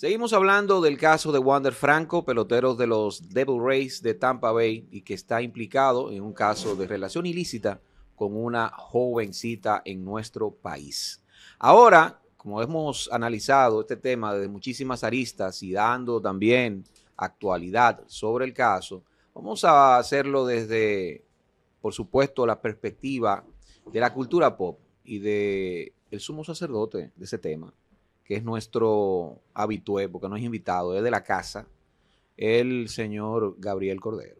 Seguimos hablando del caso de Wander Franco, pelotero de los Devil Rays de Tampa Bay y que está implicado en un caso de relación ilícita con una jovencita en nuestro país. Ahora, como hemos analizado este tema desde muchísimas aristas y dando también actualidad sobre el caso, vamos a hacerlo desde, por supuesto, la perspectiva de la cultura pop y de el sumo sacerdote de ese tema, que es nuestro habitué, porque no es invitado, es de la casa, el señor Gabriel Cordero.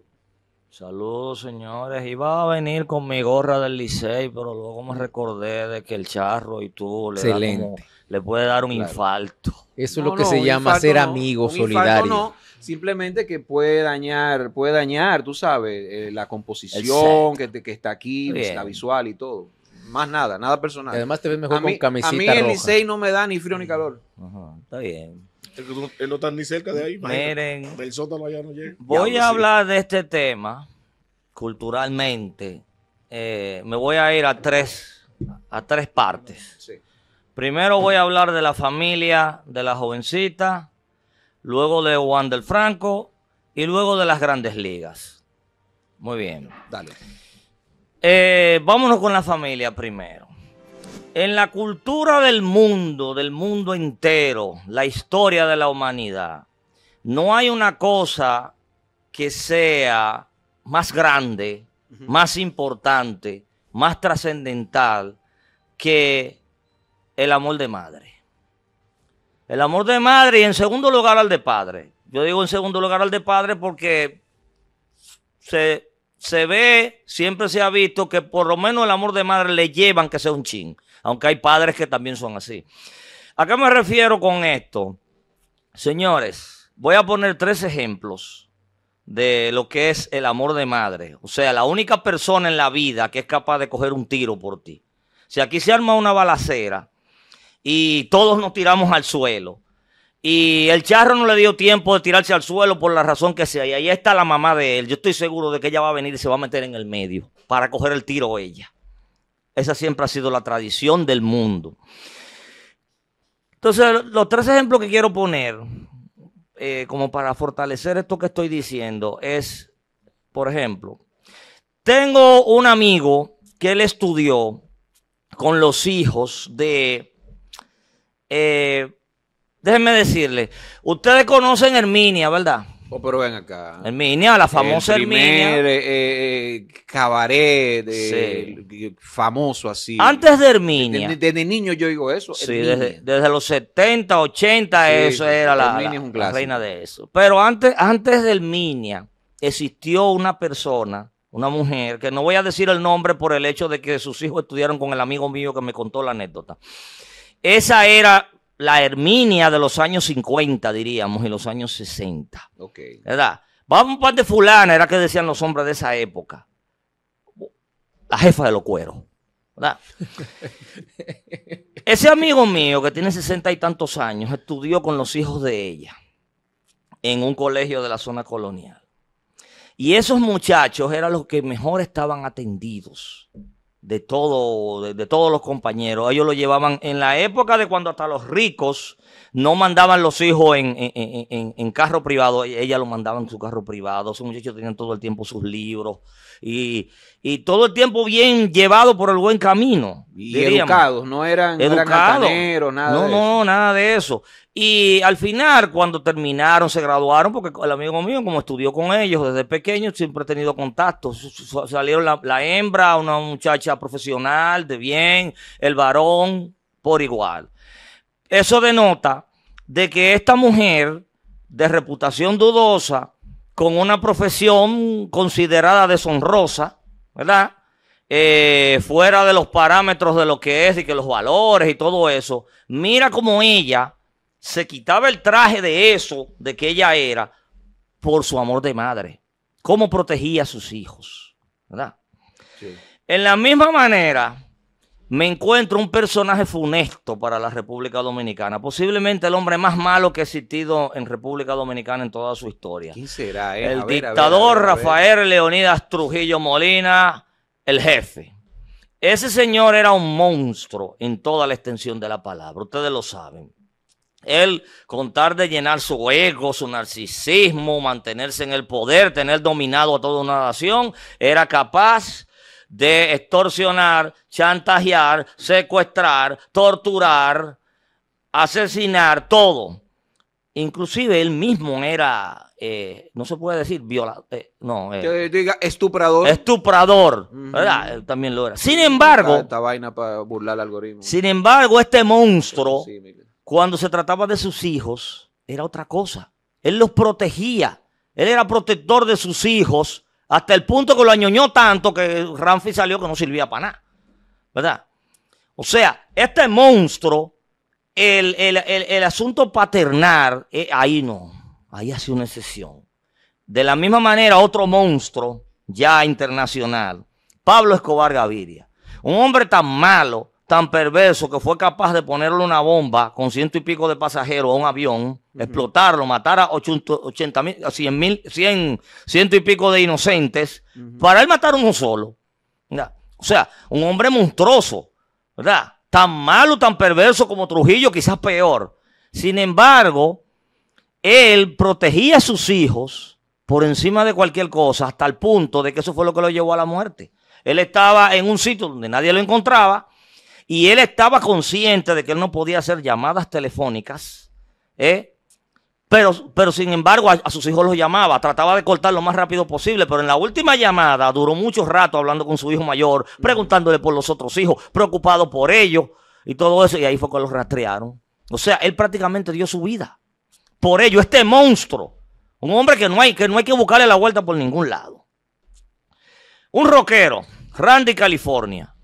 Saludos, señores. Iba a venir con mi gorra del Licey, pero luego me recordé de que el charro y tú le, Excelente. le puede dar un infarto. Eso es lo que se llama ser amigo solidario. No, simplemente que puede dañar, puede dañar, tú sabes, eh, la composición que, está aquí, pues, la visual y todo. Más nada, nada personal. además te ves mejor con camiseta roja. A mí el no me da ni frío ni calor. Ajá, está bien. Él no está ni cerca de ahí. Miren, no llega. Voy a hablar de este tema culturalmente. Eh, me voy a ir a tres, a tres partes. Primero voy a hablar de la familia de la jovencita, luego de Juan del Franco y luego de las grandes ligas. Muy bien. Dale. Eh, vámonos con la familia primero. En la cultura del mundo, del mundo entero, la historia de la humanidad, no hay una cosa que sea más grande, más importante, más trascendental que el amor de madre. El amor de madre y en segundo lugar al de padre. Yo digo en segundo lugar al de padre porque se se ve, siempre se ha visto que por lo menos el amor de madre le llevan que sea un chin, aunque hay padres que también son así. ¿A qué me refiero con esto? Señores, voy a poner tres ejemplos de lo que es el amor de madre. O sea, la única persona en la vida que es capaz de coger un tiro por ti. Si aquí se arma una balacera y todos nos tiramos al suelo, y el charro no le dio tiempo de tirarse al suelo por la razón que sea. Y ahí está la mamá de él. Yo estoy seguro de que ella va a venir y se va a meter en el medio para coger el tiro ella. Esa siempre ha sido la tradición del mundo. Entonces, los tres ejemplos que quiero poner, eh, como para fortalecer esto que estoy diciendo, es, por ejemplo, tengo un amigo que él estudió con los hijos de eh, Déjenme decirle, ustedes conocen Herminia, ¿verdad? Oh, pero ven acá. Herminia, la famosa Herminia. Eh, eh, cabaret famoso así. Antes de Herminia. Desde, niño yo digo eso. Sí, desde, los 70, 80, eso era la, reina de eso. Pero antes, antes de Herminia existió una persona, una mujer, que no voy a decir el nombre por el hecho de que sus hijos estudiaron con el amigo mío que me contó la anécdota. Esa era la Herminia de los años 50, diríamos, y los años 60. ¿Verdad? Vamos un par de fulana, era que decían los hombres de esa época. La jefa de los cueros. ¿Verdad? Ese amigo mío que tiene sesenta y tantos años estudió con los hijos de ella en un colegio de la zona colonial. Y esos muchachos eran los que mejor estaban atendidos de, todo, de, todos los compañeros. Ellos lo llevaban en la época de cuando hasta los ricos no mandaban los hijos en, en, en, en carro privado, ella lo mandaban en su carro privado. Esos muchachos tenían todo el tiempo sus libros, y, todo el tiempo bien llevado por el buen camino. Y educados, no eran, educados. No nada no, de eso. No, nada de eso. Y al final, cuando terminaron, se graduaron, porque el amigo mío, como estudió con ellos desde pequeño, siempre he tenido contacto. Salieron la hembra, una muchacha profesional, de bien, el varón, por igual. Eso denota de que esta mujer de reputación dudosa, con una profesión considerada deshonrosa, ¿verdad? Eh, fuera de los parámetros de lo que es y que los valores y todo eso. Mira cómo ella se quitaba el traje de eso, de que ella era, por su amor de madre. Cómo protegía a sus hijos, ¿verdad? En la misma manera, me encuentro un personaje funesto para la República Dominicana, posiblemente el hombre más malo que ha existido en República Dominicana en toda su historia. ¿Quién será? él? Eh? El dictador Rafael Leonidas Trujillo Molina, el jefe. Ese señor era un monstruo en toda la extensión de la palabra, ustedes lo saben. Él, contar de llenar su ego, su narcisismo, mantenerse en el poder, tener dominado a toda una nación, era capaz de extorsionar, chantajear, secuestrar, torturar, asesinar, todo. Inclusive él mismo era, eh, no se puede decir violador, eh, no. Eh, diga estuprador. Estuprador, ¿verdad? también lo era. Sin embargo. Esta, vaina para burlar al algoritmo. Sin embargo, este monstruo, cuando se trataba de sus hijos, era otra cosa. Él los protegía. Él era protector de sus hijos hasta el punto que lo añoñó tanto que Ramfi salió que no sirvía para nada. ¿Verdad? O sea, este monstruo, el, asunto paternal, eh, ahí no. Ahí hace una excepción. De la misma manera, otro monstruo ya internacional, Pablo Escobar Gaviria. Un hombre tan malo tan perverso que fue capaz de ponerle una bomba con ciento y pico de pasajeros a un avión, explotarlo, matar a mil, a mil, 100, ciento y pico de inocentes, para él matar a uno solo. O sea, un hombre monstruoso, ¿verdad? Tan malo, tan perverso como Trujillo, quizás peor. Sin embargo, él protegía a sus hijos por encima de cualquier cosa, hasta el punto de que eso fue lo que lo llevó a la muerte. Él estaba en un sitio donde nadie lo encontraba, y él estaba consciente de que él no podía hacer llamadas telefónicas, ¿eh? pero, pero sin embargo a, sus hijos los llamaba, trataba de cortar lo más rápido posible, pero en la última llamada duró mucho rato hablando con su hijo mayor, mm. preguntándole por los otros hijos, preocupado por ellos y todo eso, y ahí fue cuando los rastrearon. O sea, él prácticamente dio su vida. Por ello, este monstruo, un hombre que no hay que, no hay que buscarle la vuelta por ningún lado. Un rockero, Randy California,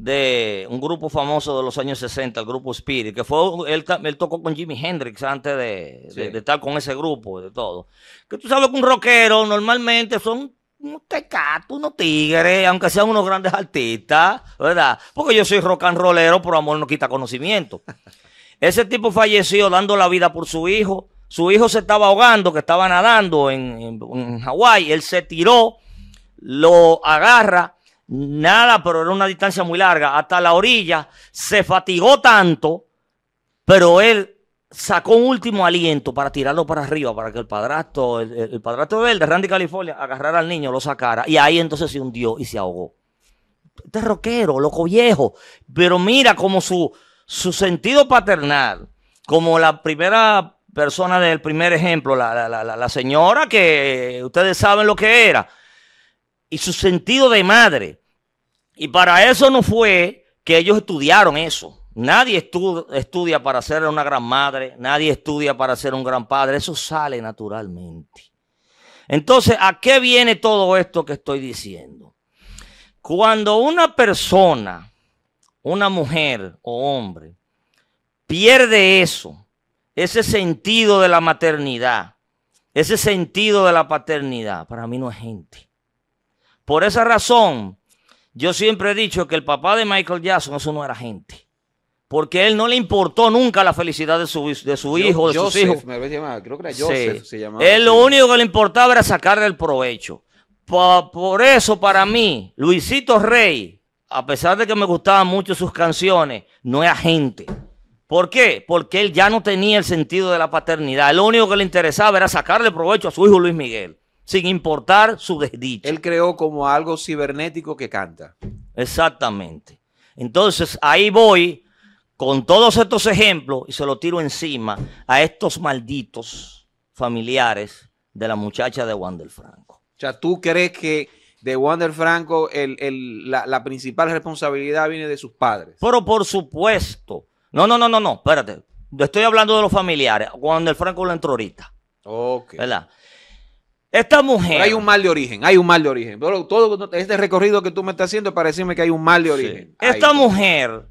de un grupo famoso de los años 60, el grupo Spirit, que fue, él, tocó con Jimi Hendrix antes de, estar con ese grupo, de todo. Que tú sabes que un rockero normalmente son unos tecatos, unos tigres, aunque sean unos grandes artistas, ¿verdad? Porque yo soy rock and rollero, por amor no quita conocimiento. Ese tipo falleció dando la vida por su hijo. Su hijo se estaba ahogando, que estaba nadando en, en, en Hawái. Él se tiró, lo agarra Nada, pero era una distancia muy larga. Hasta la orilla se fatigó tanto, pero él sacó un último aliento para tirarlo para arriba, para que el padrastro, el, padrastro de él, de Randy California, agarrara al niño, lo sacara. Y ahí entonces se hundió y se ahogó. Este roquero, loco viejo. Pero mira como su, sentido paternal, como la primera persona del primer ejemplo, la señora que ustedes saben lo que era, y su sentido de madre y para eso no fue que ellos estudiaron eso. Nadie estudia para ser una gran madre, nadie estudia para ser un gran padre, eso sale naturalmente. Entonces, ¿a qué viene todo esto que estoy diciendo? Cuando una persona, una mujer o hombre, pierde eso, ese sentido de la maternidad, ese sentido de la paternidad, para mí no es gente. Por esa razón, yo siempre he dicho que el papá de Michael Jackson, eso no era gente. Porque él no le importó nunca la felicidad de su, de su hijo, de creo que era Joseph, Él lo único que le importaba era sacarle el provecho. Por, eso, para mí, Luisito Rey, a pesar de que me gustaban mucho sus canciones, no era gente. ¿Por qué? Porque él ya no tenía el sentido de la paternidad. Lo único que le interesaba era sacarle provecho a su hijo Luis Miguel sin importar su desdicha. Él creó como algo cibernético que canta. Exactamente. Entonces ahí voy con todos estos ejemplos y se lo tiro encima a estos malditos familiares de la muchacha de Del Franco. O sea, ¿tú crees que de Wander Franco la, principal responsabilidad viene de sus padres? Pero por supuesto. No, no, no, no, no, espérate. Estoy hablando de los familiares. Wander Franco lo entró ahorita. Ok. ¿Verdad? Esta mujer. hay un mal de origen, hay un mal de origen. Pero todo este recorrido que tú me estás haciendo es para decirme que hay un mal de origen. Esta mujer,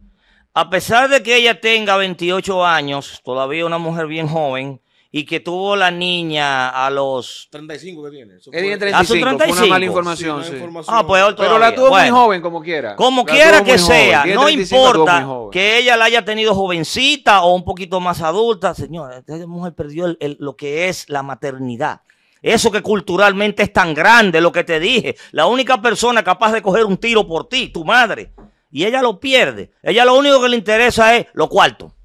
a pesar de que ella tenga 28 años, todavía una mujer bien joven, y que tuvo la niña a los 35 que tiene. 35, a su 35. una mala información. Ah, pues, Pero la tuvo muy joven, como quiera. Como quiera que sea, no importa que ella la haya tenido jovencita o un poquito más adulta. Señora, esta mujer perdió lo que es la maternidad. Eso que culturalmente es tan grande, lo que te dije. La única persona capaz de coger un tiro por ti, tu madre. Y ella lo pierde. Ella lo único que le interesa es lo cuarto.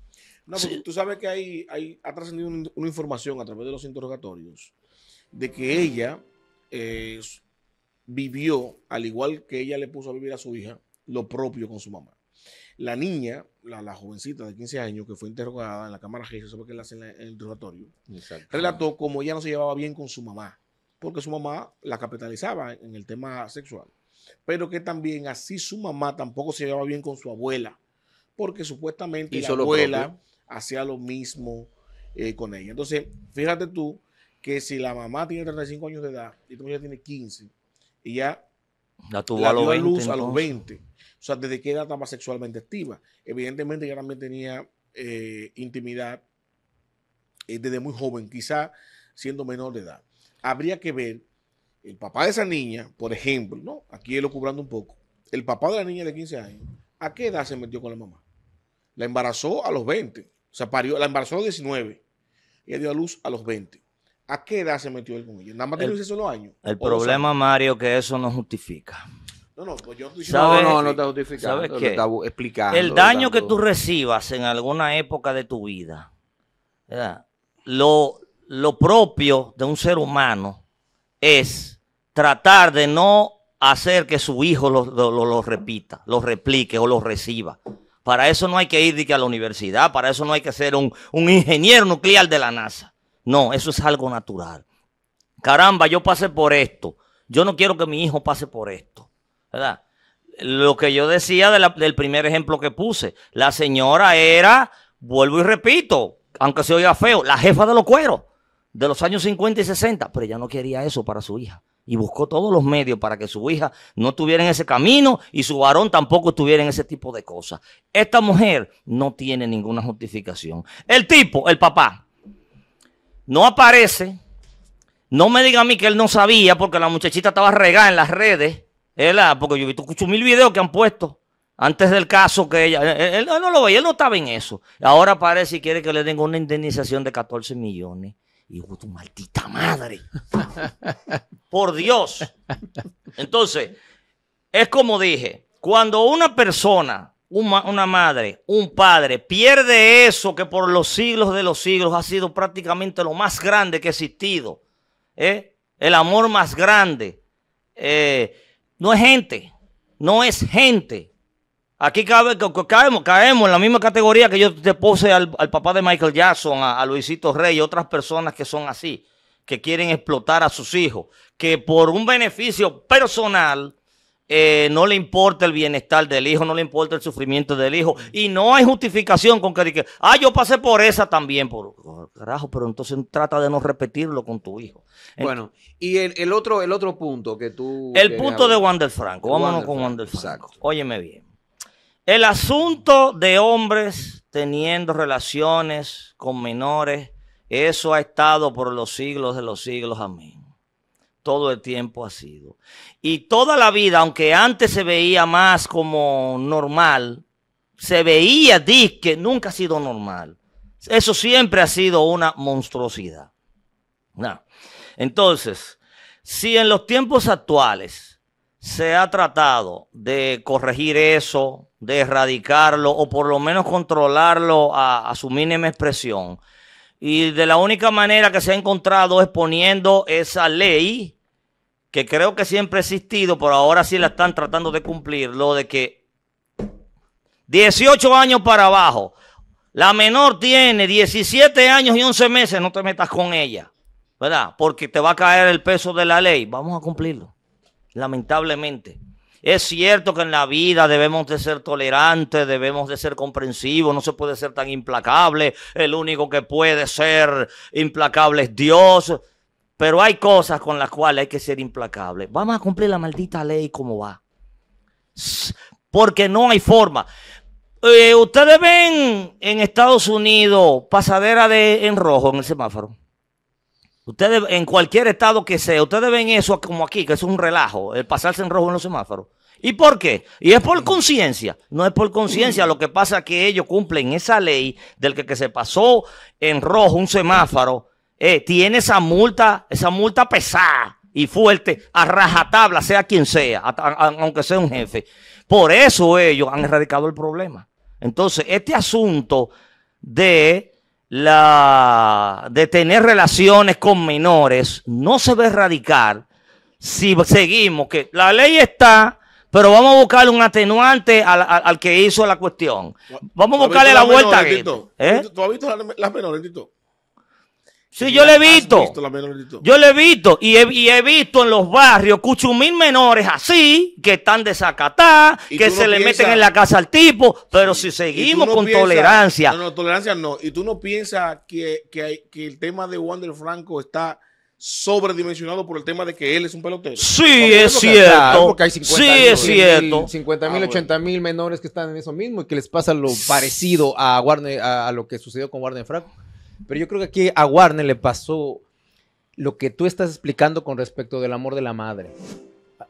No, tú sabes que hay, ha trascendido una información a través de los interrogatorios de que ella eh, vivió, al igual que ella le puso a vivir a su hija, lo propio con su mamá. La niña, la, jovencita de 15 años que fue interrogada en la Cámara Regia, sobre qué le hacen en el interrogatorio, relató cómo ella no se llevaba bien con su mamá, porque su mamá la capitalizaba en el tema sexual, pero que también así su mamá tampoco se llevaba bien con su abuela, porque supuestamente la abuela hacía lo mismo eh, con ella. Entonces, fíjate tú que si la mamá tiene 35 años de edad y tú ya tiene 15, y ya la tuvo a, los 20, luz a los 20. O sea, desde qué edad estaba sexualmente activa. Evidentemente ya también tenía eh, intimidad eh, desde muy joven, quizá siendo menor de edad. Habría que ver el papá de esa niña, por ejemplo, ¿no? Aquí lo cubrando un poco. El papá de la niña de 15 años, ¿a qué edad se metió con la mamá? La embarazó a los 20. O sea, parió, la embarazó a los 19. y dio a luz a los 20. ¿A qué edad se metió el con Nada más tenía unos solo años. El problema, Mario, que eso no justifica. No, no, pues yo no, no, no está justificando. ¿Sabes qué? el daño que tú recibas en alguna época de tu vida, Lo, lo propio de un ser humano es tratar de no hacer que su hijo lo, repita, lo replique o lo reciba. Para eso no hay que ir a la universidad, para eso no hay que ser un ingeniero nuclear de la NASA. No, eso es algo natural. Caramba, yo pasé por esto. Yo no quiero que mi hijo pase por esto. ¿Verdad? Lo que yo decía del primer ejemplo que puse, la señora era, vuelvo y repito, aunque se oiga feo, la jefa de los cueros de los años 50 y 60, pero ella no quería eso para su hija. Y buscó todos los medios para que su hija no estuviera en ese camino y su varón tampoco estuviera en ese tipo de cosas. Esta mujer no tiene ninguna justificación. El tipo, el papá, no aparece. No me diga a mí que él no sabía porque la muchachita estaba regada en las redes, Porque yo he visto mil videos que han puesto antes del caso que ella. Él, no lo veía, él no estaba en eso. Ahora aparece y quiere que le den una indemnización de 14 millones. Hijo tu maldita madre. Por Dios. Entonces, es como dije, cuando una persona una madre, un padre, pierde eso que por los siglos de los siglos ha sido prácticamente lo más grande que ha existido. ¿eh? El amor más grande. Eh, no es gente, no es gente. Aquí caemos, caemos en la misma categoría que yo te pose al, papá de Michael Jackson, a, a Luisito Rey y otras personas que son así, que quieren explotar a sus hijos, que por un beneficio personal eh, no le importa el bienestar del hijo, no le importa el sufrimiento del hijo. Y no hay justificación con que, ah, yo pasé por esa también. Por, carajo, pero entonces trata de no repetirlo con tu hijo. Bueno, y el, otro, el otro punto que tú... El punto de Wander Franco. Vámonos con Wander Franco. Óyeme bien. El asunto de hombres teniendo relaciones con menores, eso ha estado por los siglos de los siglos. Amén todo el tiempo ha sido. Y toda la vida, aunque antes se veía más como normal, se veía disque, nunca ha sido normal. Eso siempre ha sido una monstruosidad. Entonces, si en los tiempos actuales se ha tratado de corregir eso, de erradicarlo o por lo menos controlarlo a su mínima expresión, y de la única manera que se ha encontrado es poniendo esa ley, que creo que siempre ha existido, pero ahora sí la están tratando de cumplir, lo de que 18 años para abajo, la menor tiene 17 años y 11 meses, no te metas con ella, ¿verdad? Porque te va a caer el peso de la ley. Vamos a cumplirlo, lamentablemente. Es cierto que en la vida debemos de ser tolerantes, debemos de ser comprensivos, no se puede ser tan implacable. El único que puede ser implacable es Dios. Pero hay cosas con las cuales hay que ser implacable. Vamos a cumplir la maldita ley como va. Porque no hay forma. Eh, ustedes ven en Estados Unidos pasadera de en rojo en el semáforo. Ustedes, en cualquier estado que sea, ustedes ven eso como aquí, que es un relajo, el pasarse en rojo en los semáforos. ¿Y por qué? Y es por conciencia. No es por conciencia. Lo que pasa que ellos cumplen esa ley del que, se pasó en rojo un semáforo, eh, tiene esa multa, esa multa pesada y fuerte a rajatabla, sea quien sea, aunque sea un jefe. Por eso ellos han erradicado el problema. Entonces, este asunto de la de tener relaciones con menores no se va a erradicar si seguimos que la ley está, pero vamos a buscar un atenuante al, que hizo la cuestión. Vamos a buscarle la, vuelta. ¿eh? ¿Tú has visto las menores, Sí, yo le he visto. yo le he visto. Y he, visto en los barrios cuchumil menores así, que están desacatados, que se le meten en la casa al tipo. Pero si seguimos con tolerancia. No, no, tolerancia no. Y tú no piensas que, que el tema de Wander Franco está sobredimensionado por el tema de que él es un pelotero. Sí, es cierto. Porque hay sí, es cierto. 50 mil, ah, mil menores que están en eso mismo y que les pasa lo parecido a, lo que sucedió con Warner Franco pero yo creo que aquí a Warner le pasó lo que tú estás explicando con respecto del amor de la madre.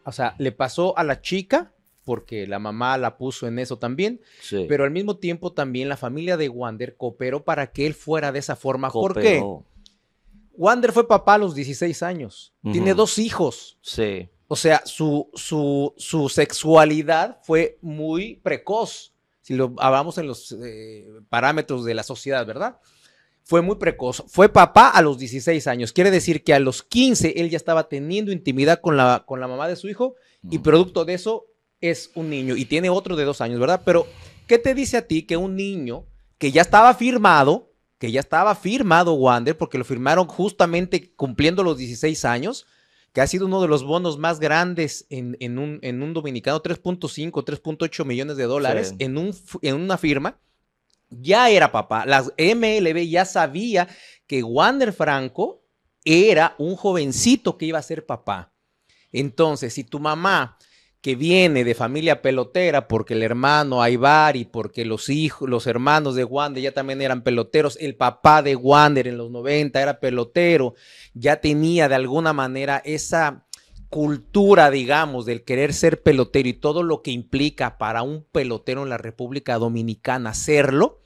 O sea, le pasó a la chica porque la mamá la puso en eso también, pero al mismo tiempo también la familia de Wander cooperó para que él fuera de esa forma. ¿Por qué? Wander fue papá a los 16 años, tiene dos hijos. Sí. O sea, su, su, su sexualidad fue muy precoz, si lo hablamos en los eh, parámetros de la sociedad, ¿verdad? fue muy precoz. Fue papá a los 16 años. Quiere decir que a los 15 él ya estaba teniendo intimidad con la, con la mamá de su hijo y producto de eso es un niño y tiene otro de dos años, ¿verdad? Pero, ¿qué te dice a ti que un niño que ya estaba firmado, que ya estaba firmado Wander, porque lo firmaron justamente cumpliendo los 16 años, que ha sido uno de los bonos más grandes en, un, en un, dominicano, 3.5, 3.8 millones de dólares en, un, en una firma? ya era papá. La MLB ya sabía que Wander Franco era un jovencito que iba a ser papá. Entonces, si tu mamá que viene de familia pelotera, porque el hermano y porque los hijos, los hermanos de Wander ya también eran peloteros, el papá de Wander en los 90 era pelotero, ya tenía de alguna manera esa cultura, digamos, del querer ser pelotero y todo lo que implica para un pelotero en la República Dominicana serlo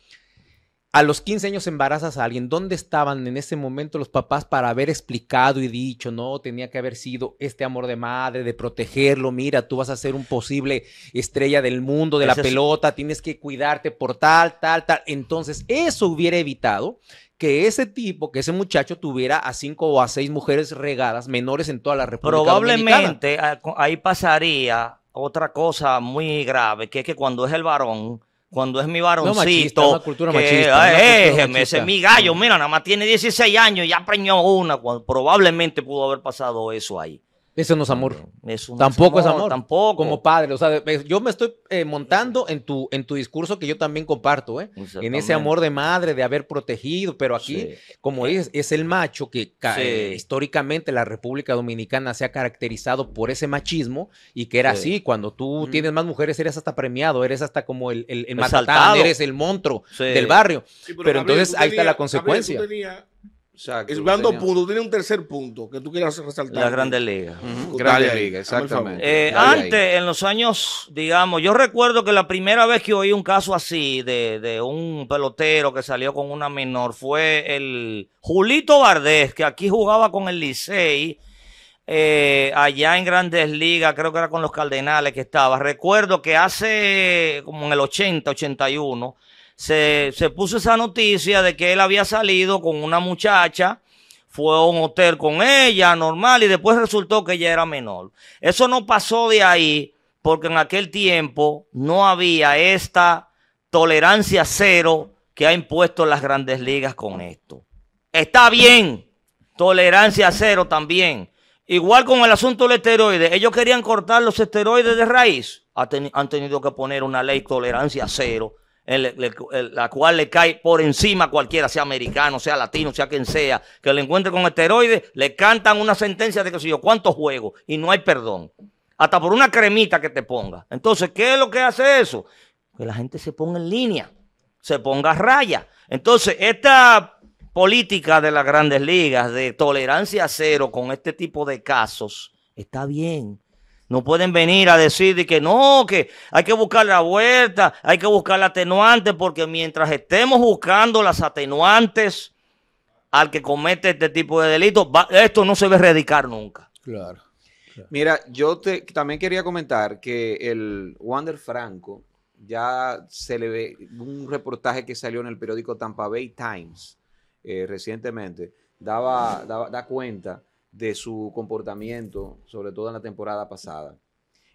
a los 15 años embarazas a alguien, ¿dónde estaban en ese momento los papás para haber explicado y dicho, no, tenía que haber sido este amor de madre, de protegerlo, mira, tú vas a ser un posible estrella del mundo, de la pelota, tienes que cuidarte por tal, tal, tal. Entonces, eso hubiera evitado que ese tipo, que ese muchacho tuviera a cinco o a seis mujeres regadas menores en toda la República Probablemente eh, ahí pasaría otra cosa muy grave, que es que cuando es el varón cuando es mi varoncito. es mi gallo, mira, nada más tiene 16 años y ya preñó una, cuando probablemente pudo haber pasado eso ahí. Eso no es amor. Eso tampoco es amor, Tampoco. Como padre. O sea, yo me estoy eh, montando en tu, en tu discurso que yo también comparto, ¿eh? En ese amor de madre, de haber protegido. Pero aquí, como eh. dices, es el macho que eh, históricamente la República Dominicana se ha caracterizado por ese machismo y que era así. Cuando tú tienes más mujeres, eres hasta premiado, eres hasta como el, el, eres el monstruo del barrio. pero, entonces ahí está la consecuencia. Exacto. Es dando tiene un tercer punto que tú quieras resaltar. La Grandes Liga. Grandes Ligas, exactamente. Eh, antes, en los años, digamos, yo recuerdo que la primera vez que oí un caso así de, un pelotero que salió con una menor fue el Julito Vardés, que aquí jugaba con el Licey. Eh, allá en Grandes Ligas, creo que era con los Cardenales que estaba. Recuerdo que hace como en el 80, 81, se, puso esa noticia de que él había salido con una muchacha, fue a un hotel con ella, normal, y después resultó que ella era menor. Eso no pasó de ahí, porque en aquel tiempo no había esta tolerancia cero que ha impuesto las grandes ligas con esto. Está bien, tolerancia cero también. Igual con el asunto del esteroide, ellos querían cortar los esteroides de raíz. Han tenido que poner una ley tolerancia cero la cual le cae por encima a cualquiera, sea americano, sea latino, sea quien sea, que le encuentre con esteroides, le cantan una sentencia de que sé yo cuántos juegos y no hay perdón. Hasta por una cremita que te ponga. Entonces, ¿qué es lo que hace eso? Que la gente se ponga en línea, se ponga a raya. Entonces, esta política de las grandes ligas de tolerancia cero con este tipo de casos está bien no pueden venir a decir de que no, que hay que buscar la vuelta, hay que buscar la atenuante, porque mientras estemos buscando las atenuantes al que comete este tipo de delitos, esto no se va a erradicar nunca. Claro. Mira, yo te, también quería comentar que el Wander Franco ya se le ve un reportaje que salió en el periódico Tampa Bay Times eh, recientemente, daba, da cuenta de su comportamiento, sobre todo en la temporada pasada.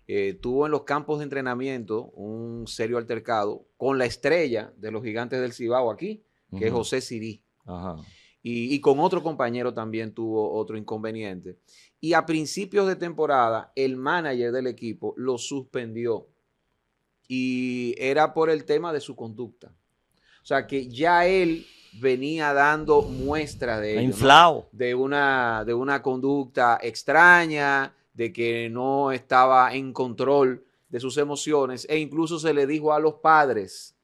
Eh, tuvo en los campos de entrenamiento un serio altercado con la estrella de los gigantes del Cibao aquí, que es José Sirí. Y, y, con otro compañero también tuvo otro inconveniente. Y a principios de temporada, el manager del equipo lo suspendió. Y era por el tema de su conducta. O sea que ya él venía dando muestra de, de, una, de una conducta extraña, de que no estaba en control de sus emociones e incluso se le dijo a los padres,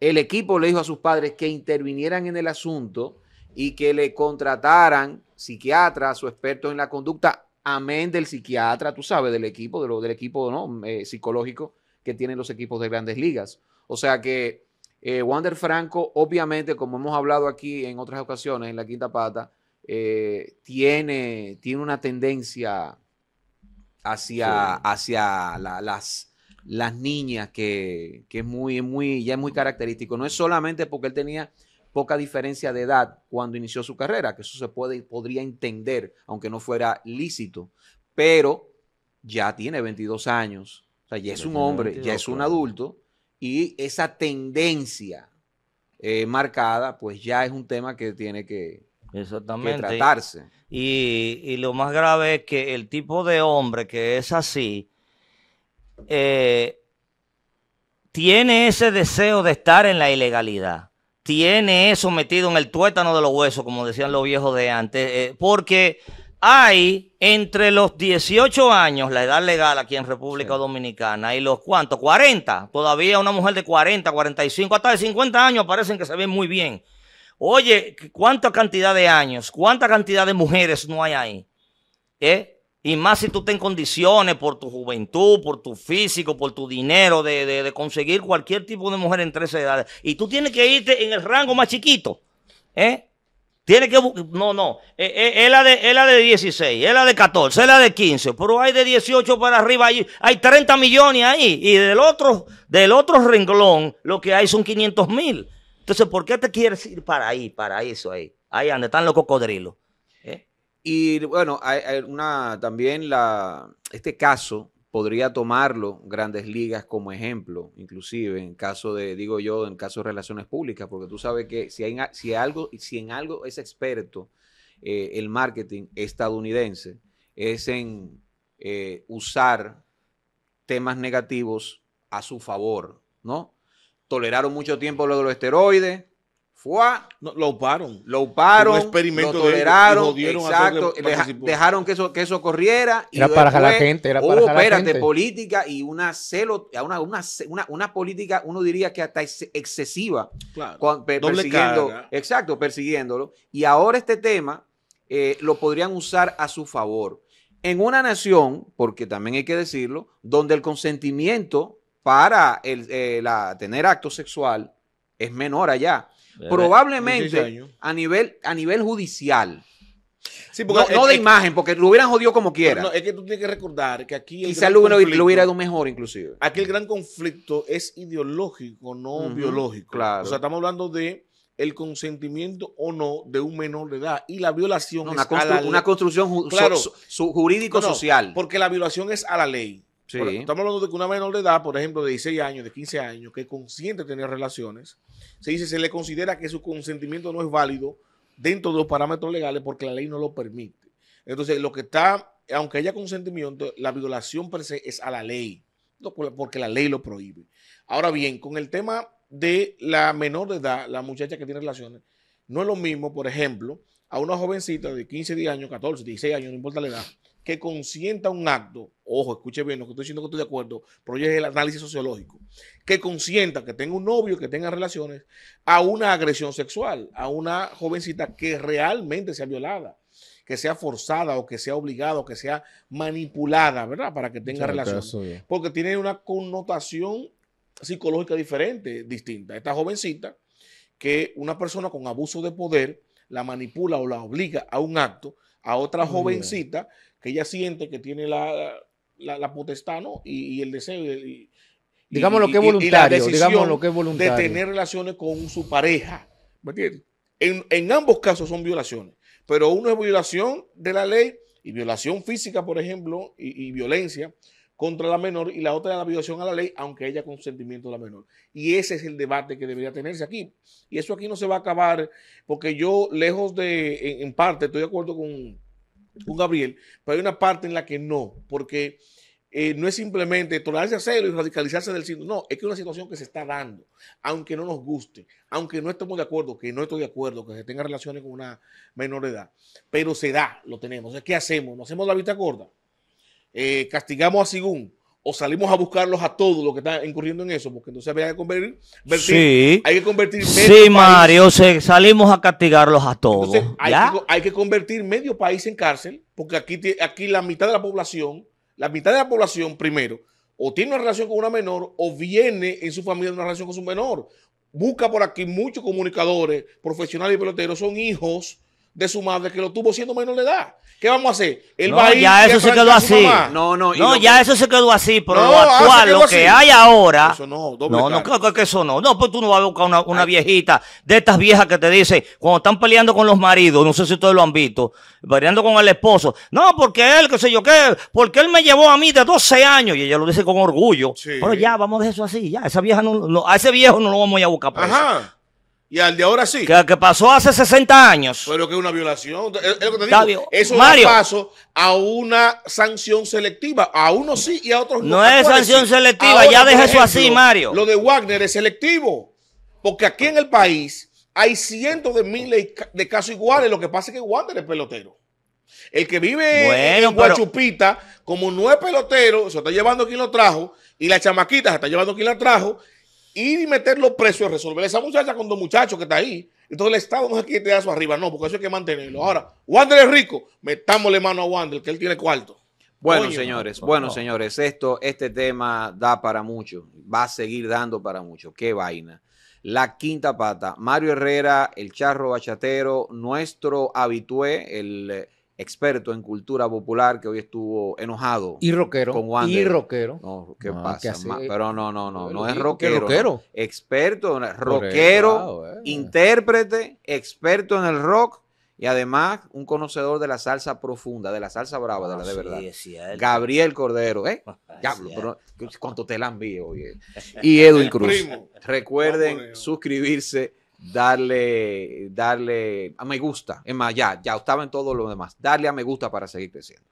el equipo le dijo a sus padres que intervinieran en el asunto y que le contrataran psiquiatras o expertos en la conducta, amén del psiquiatra, tú sabes, del equipo, de lo, del equipo ¿no? Eh, psicológico que tienen los equipos de grandes ligas. O sea que eh, Wander Franco, obviamente, como hemos hablado aquí en otras ocasiones, en la quinta pata, eh, tiene, tiene una tendencia hacia, hacia las, las niñas que, es muy, muy, ya es muy característico. No es solamente porque él tenía poca diferencia de edad cuando inició su carrera, que eso se puede, podría entender, aunque no fuera lícito, pero ya tiene 22 años, o sea, ya es un hombre, ya es un adulto y esa tendencia eh, marcada, pues ya es un tema que tiene que, tratarse. Y, lo más grave es que el tipo de hombre que es así, eh, tiene ese deseo de estar en la ilegalidad, tiene eso metido en el tuétano de los huesos, como decían los viejos de antes, eh, porque hay entre los 18 años, la edad legal aquí en República Dominicana, y los cuantos, 40, todavía una mujer de 40, 45, hasta de 50 años parecen que se ven muy bien. Oye, ¿cuánta cantidad de años, cuánta cantidad de mujeres no hay ahí? ¿Eh? Y más si tú te en condiciones por tu juventud, por tu físico, por tu dinero, de, conseguir cualquier tipo de mujer en tres edades. Y tú tienes que irte en el rango más chiquito. ¿Eh? Tiene que No, no. Eh, eh, es la, de, la de 16, es la de 14, es la de 15. Pero hay de 18 para arriba. Hay, hay 30 millones ahí. Y del otro, del otro renglón, lo que hay son 500 mil. Entonces, ¿por qué te quieres ir para ahí, para eso ahí? Ahí donde están los cocodrilos. ¿eh? Y bueno, hay, una, también la, este caso podría tomarlo grandes ligas como ejemplo, inclusive en caso de, digo yo, en caso de relaciones públicas, porque tú sabes que si, hay, si, algo, si en algo es experto eh, el marketing estadounidense, es en eh, usar temas negativos a su favor, ¿no? Toleraron mucho tiempo lo de los esteroides, lo uparon. Lo uparon. lo toleraron. exacto. dejaron que eso, que eso corriera. Era y para la gente. Era para hubo, gente, espérate, política y una, celo, una, política, uno diría que hasta excesiva. Claro. Doble persiguiendo, Exacto, persiguiéndolo. Y ahora este tema eh, lo podrían usar a su favor. En una nación, porque también hay que decirlo, donde el consentimiento para eh, la, tener acto sexual es menor allá probablemente a nivel, a nivel judicial. no, de imagen, porque lo hubieran jodido como quiera. es que tú tienes que recordar que aquí. Quizás lo, lo, hubiera ido mejor, inclusive. Aquí el gran conflicto es ideológico, no biológico. O sea, estamos hablando de el consentimiento o no de un menor de edad. Y la violación es una, construcción jurídico-social. porque la violación es a la ley estamos hablando de que una menor de edad, por ejemplo, de 16 años, de 15 años, que consiente tener relaciones, se dice, se le considera que su consentimiento no es válido dentro de los parámetros legales porque la ley no lo permite. Entonces, lo que está, aunque haya consentimiento, la violación per se es a la ley, porque la ley lo prohíbe. Ahora bien, con el tema de la menor de edad, la muchacha que tiene relaciones, no es lo mismo, por ejemplo, a una jovencita de 15, 10 años, 14, 16 años, no importa la edad, que consienta un acto, ojo, escuche bien, lo que estoy diciendo que estoy de acuerdo, pero es el análisis sociológico, que consienta que tenga un novio, que tenga relaciones, a una agresión sexual, a una jovencita que realmente sea violada, que sea forzada o que sea obligada o que sea manipulada, ¿verdad? Para que tenga relaciones. Porque tiene una connotación psicológica diferente, distinta. Esta jovencita, que una persona con abuso de poder la manipula o la obliga a un acto, a otra jovencita que ella siente que tiene la, la, potestad ¿no? y, el deseo. Y, digamos, lo que es voluntario, digamos lo que es voluntario. De tener relaciones con su pareja. ¿Me entiendes? En, ambos casos son violaciones, pero uno es violación de la ley y violación física, por ejemplo, y, violencia contra la menor, y la otra es la violación a la ley, aunque haya consentimiento de la menor. Y ese es el debate que debería tenerse aquí. Y eso aquí no se va a acabar, porque yo, lejos de, en parte, estoy de acuerdo con, un Gabriel, pero hay una parte en la que no, porque eh, no es simplemente tolerarse a cero y radicalizarse del signo, no, es que es una situación que se está dando, aunque no nos guste, aunque no estemos de acuerdo, que no estoy de acuerdo, que se tenga relaciones con una menor edad, pero se da, lo tenemos. Entonces, ¿qué hacemos? ¿No hacemos la vista gorda? Eh, ¿Castigamos a Sigún? o salimos a buscarlos a todos los que están incurriendo en eso, porque entonces que convertir. Hay que convertir Sí, Mario, salimos a castigarlos a todos. hay, que, convertir medio país en cárcel, porque aquí, aquí la mitad de la población, la mitad de la población, primero, o tiene una relación con una menor, o viene en su familia de una relación con su menor. Busca por aquí muchos comunicadores, profesionales y peloteros, son hijos de su madre que lo tuvo siendo menor de edad. ¿Qué vamos a hacer? no, ya eso se quedó así. No, no, ya ah, eso se quedó así, pero lo actual, lo que hay ahora. Eso no, No, no creo que eso no. No, pues tú no vas a buscar una, viejita de estas viejas que te dice, cuando están peleando con los maridos, no sé si ustedes lo han visto, peleando con el esposo. No, porque él, qué sé yo qué, porque él me llevó a mí de 12 años y ella lo dice con orgullo. Sí. Pero ya, vamos a eso así, ya. Esa vieja no, a ese viejo no lo vamos a buscar. Por pues. Ajá. Y al de ahora sí. Que, que pasó hace 60 años. Pero que es una violación. Es, lo que te digo. Eso da paso a una sanción selectiva. A unos sí y a otros no. No es sanción selectiva, ya deja eso así, Mario. Lo de Wagner es selectivo. Porque aquí en el país hay cientos de miles de casos iguales. Lo que pasa es que Wagner es pelotero. El que vive en Guachupita, como no es pelotero, se está llevando quien lo trajo, y la chamaquita se está llevando quien la trajo, ir y los precios a resolver esa muchacha con dos muchachos que está ahí. Entonces el Estado no se quiere da eso arriba, no, porque eso hay que mantenerlo. Ahora, Wander es rico, metámosle mano a Wander, que él tiene cuarto. Bueno, señores, bueno, señores, esto, este tema da para mucho, va a seguir dando para mucho. Qué vaina. La quinta pata, Mario Herrera, el charro bachatero, nuestro habitué, el experto en cultura popular que hoy estuvo enojado. Y rockero. Con Y rockero. No, ¿qué pasa? pero no, no, no, no es rockero. rockero. Experto, rockero, ah, intérprete, experto en el rock y además un conocedor de la salsa profunda, de la salsa brava, de la de ah, verdad. Gabriel Cordero, ¿eh? Ah, Diablo, cuánto te la envío, hoy? Y Edwin Cruz. Recuerden suscribirse darle, darle a me gusta. Es más, ya, ya estaba en todo lo demás. Darle a me gusta para seguir creciendo.